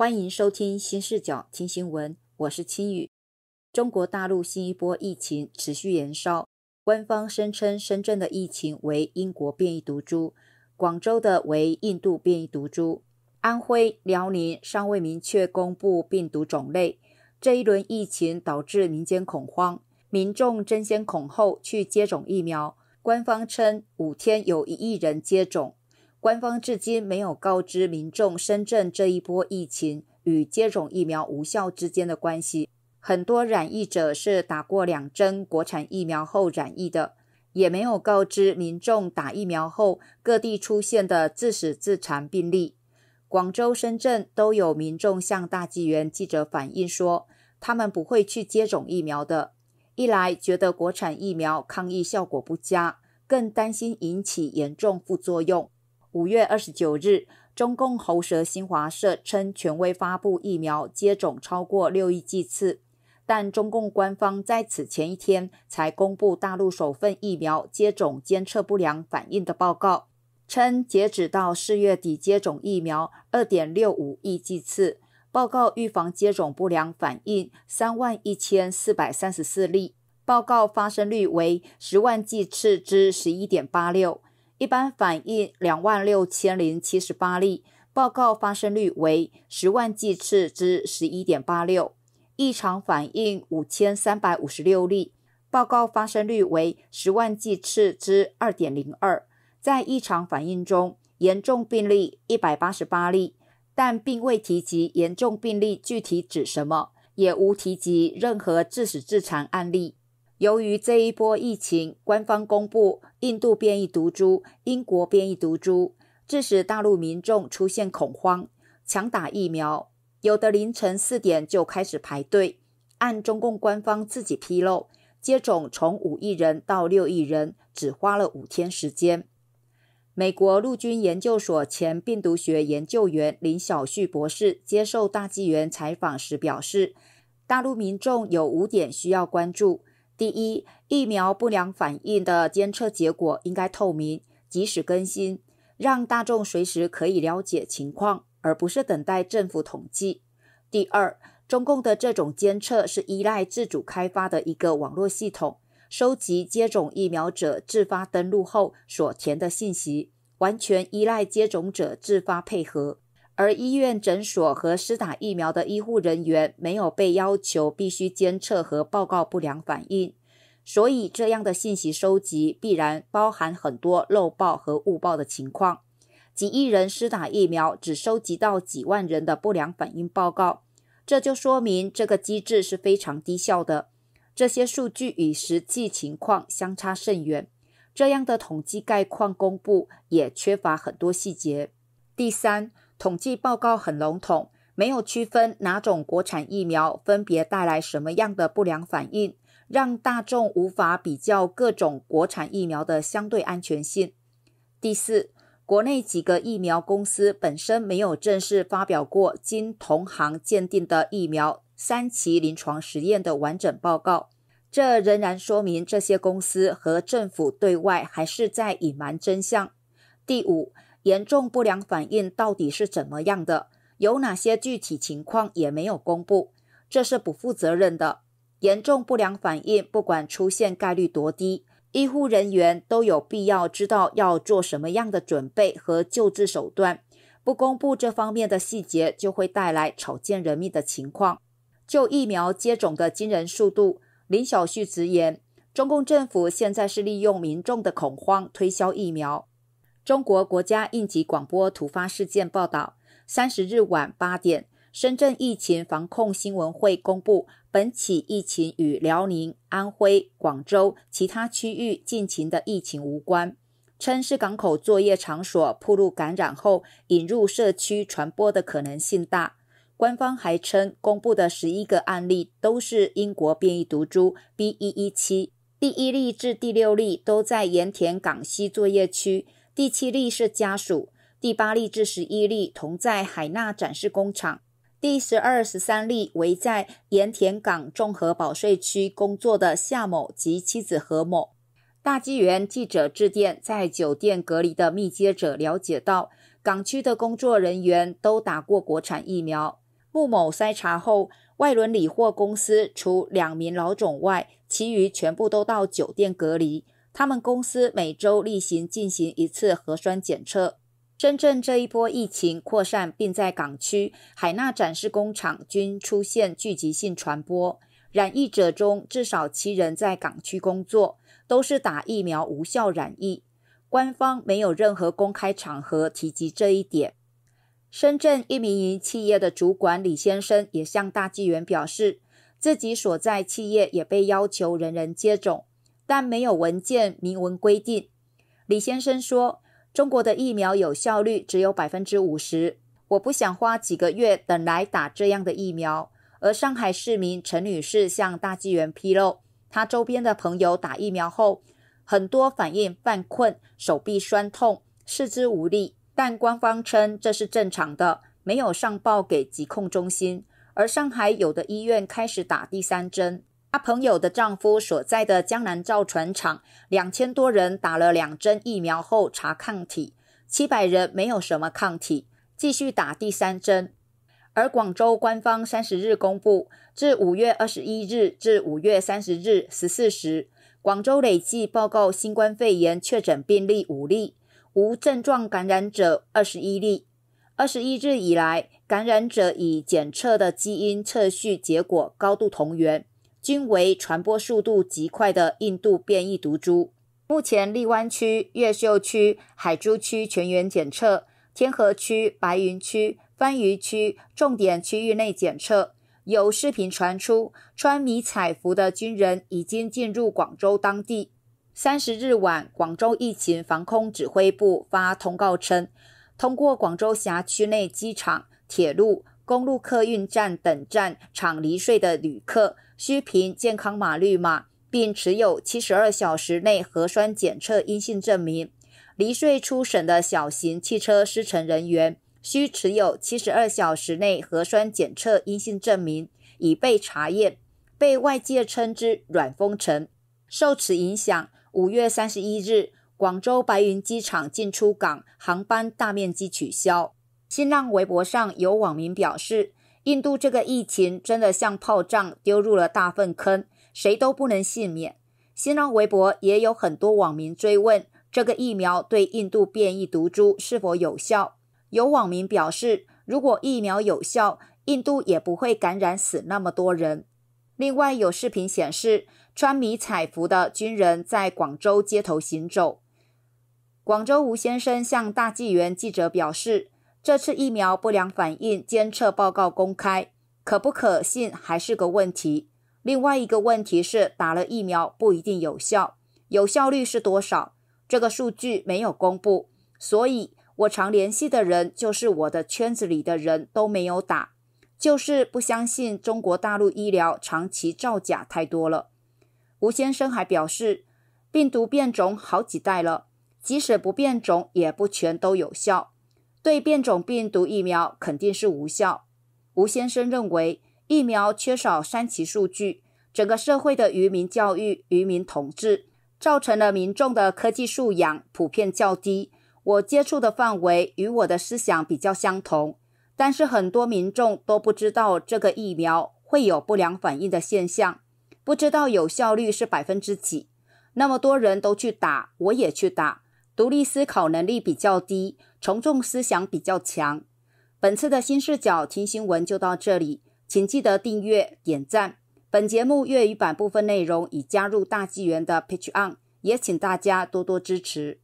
欢迎收听新视角听新闻，我是青雨。中国大陆新一波疫情持续燃烧，官方声称深圳的疫情为英国变异毒株，广州的为印度变异毒株，安徽、辽宁尚未明确公布病毒种类。这一轮疫情导致民间恐慌，民众争先恐后去接种疫苗。官方称五天有一亿人接种。官方至今没有告知民众，深圳这一波疫情与接种疫苗无效之间的关系。很多染疫者是打过两针国产疫苗后染疫的，也没有告知民众打疫苗后各地出现的自始自残病例。广州、深圳都有民众向大纪元记者反映说，他们不会去接种疫苗的，一来觉得国产疫苗抗疫效果不佳，更担心引起严重副作用。五月二十九日，中共喉舌新华社称，权威发布疫苗接种超过六亿剂次，但中共官方在此前一天才公布大陆首份疫苗接种监测不良反应的报告，称截止到四月底接种疫苗二点六五亿剂次，报告预防接种不良反应三万一千四百三十四例，报告发生率为十万剂次之十一点八六。一般反应两万六千零七十八例，报告发生率为十万剂次之十一点八六；异常反应五千三百五十六例，报告发生率为十万剂次之二点零二。在异常反应中，严重病例一百八十八例，但并未提及严重病例具体指什么，也无提及任何致死致残案例。由于这一波疫情，官方公布印度变异毒株、英国变异毒株，致使大陆民众出现恐慌，抢打疫苗，有的凌晨四点就开始排队。按中共官方自己披露，接种从五亿人到六亿人，只花了五天时间。美国陆军研究所前病毒学研究员林小旭博士接受《大纪元》采访时表示，大陆民众有五点需要关注。第一，疫苗不良反应的监测结果应该透明，及时更新，让大众随时可以了解情况，而不是等待政府统计。第二，中共的这种监测是依赖自主开发的一个网络系统，收集接种疫苗者自发登录后所填的信息，完全依赖接种者自发配合。而医院、诊所和施打疫苗的医护人员没有被要求必须监测和报告不良反应，所以这样的信息收集必然包含很多漏报和误报的情况。几亿人施打疫苗，只收集到几万人的不良反应报告，这就说明这个机制是非常低效的。这些数据与实际情况相差甚远，这样的统计概况公布也缺乏很多细节。第三。统计报告很笼统，没有区分哪种国产疫苗分别带来什么样的不良反应，让大众无法比较各种国产疫苗的相对安全性。第四，国内几个疫苗公司本身没有正式发表过经同行鉴定的疫苗三期临床实验的完整报告，这仍然说明这些公司和政府对外还是在隐瞒真相。第五。严重不良反应到底是怎么样的？有哪些具体情况也没有公布，这是不负责任的。严重不良反应不管出现概率多低，医护人员都有必要知道要做什么样的准备和救治手段。不公布这方面的细节，就会带来草菅人命的情况。就疫苗接种的惊人速度，林小旭直言，中共政府现在是利用民众的恐慌推销疫苗。中国国家应急广播突发事件报道：三十日晚八点，深圳疫情防控新闻会公布，本起疫情与辽宁、安徽、广州其他区域近期的疫情无关，称是港口作业场所暴露感染后引入社区传播的可能性大。官方还称，公布的十一个案例都是英国变异毒株 B.1.1.7，第一例至第六例都在盐田港西作业区。第七例是家属，第八例至十一例同在海纳展示工厂，第十二、十三例为在盐田港综合保税区工作的夏某及妻子何某。大纪元记者致电在酒店隔离的密接者了解到，港区的工作人员都打过国产疫苗。穆某筛查后，外轮理货公司除两名老总外，其余全部都到酒店隔离。他们公司每周例行进行一次核酸检测。深圳这一波疫情扩散，并在港区海纳展示工厂均出现聚集性传播，染疫者中至少七人在港区工作，都是打疫苗无效染疫。官方没有任何公开场合提及这一点。深圳一民营企业的主管李先生也向大纪元表示，自己所在企业也被要求人人接种。但没有文件明文规定。李先生说：“中国的疫苗有效率只有百分之五十，我不想花几个月等来打这样的疫苗。”而上海市民陈女士向大纪元披露，她周边的朋友打疫苗后，很多反应犯困、手臂酸痛、四肢无力，但官方称这是正常的，没有上报给疾控中心。而上海有的医院开始打第三针。她朋友的丈夫所在的江南造船厂，两千多人打了两针疫苗后查抗体，七百人没有什么抗体，继续打第三针。而广州官方三十日公布，至五月二十一日至五月三十日十四时，广州累计报告新冠肺炎确诊病例五例，无症状感染者二十一例。二十一日以来，感染者以检测的基因测序结果高度同源。均为传播速度极快的印度变异毒株。目前，荔湾区、越秀区、海珠区全员检测，天河区、白云区、番禺区重点区域内检测。有视频传出，穿迷彩服的军人已经进入广州当地。三十日晚，广州疫情防控指挥部发通告称，通过广州辖区内机场、铁路、公路客运站等站场离穗的旅客。需凭健康码绿码，并持有七十二小时内核酸检测阴性证明。离穗出省的小型汽车司乘人员需持有七十二小时内核酸检测阴性证明，已被查验。被外界称之“软封城”。受此影响，五月三十一日，广州白云机场进出港航班大面积取消。新浪微博上有网民表示。印度这个疫情真的像炮仗丢入了大粪坑，谁都不能幸免。新浪微博也有很多网民追问：这个疫苗对印度变异毒株是否有效？有网民表示，如果疫苗有效，印度也不会感染死那么多人。另外，有视频显示，穿迷彩服的军人在广州街头行走。广州吴先生向大纪元记者表示。这次疫苗不良反应监测报告公开，可不可信还是个问题。另外一个问题是，打了疫苗不一定有效，有效率是多少？这个数据没有公布。所以，我常联系的人，就是我的圈子里的人都没有打，就是不相信中国大陆医疗长期造假太多了。吴先生还表示，病毒变种好几代了，即使不变种，也不全都有效。对变种病毒疫苗肯定是无效。吴先生认为，疫苗缺少三期数据，整个社会的愚民教育、愚民统治，造成了民众的科技素养普遍较低。我接触的范围与我的思想比较相同，但是很多民众都不知道这个疫苗会有不良反应的现象，不知道有效率是百分之几，那么多人都去打，我也去打。独立思考能力比较低，从众思想比较强。本次的新视角听新闻就到这里，请记得订阅、点赞。本节目粤语版部分内容已加入大纪元的 Pitch On，也请大家多多支持。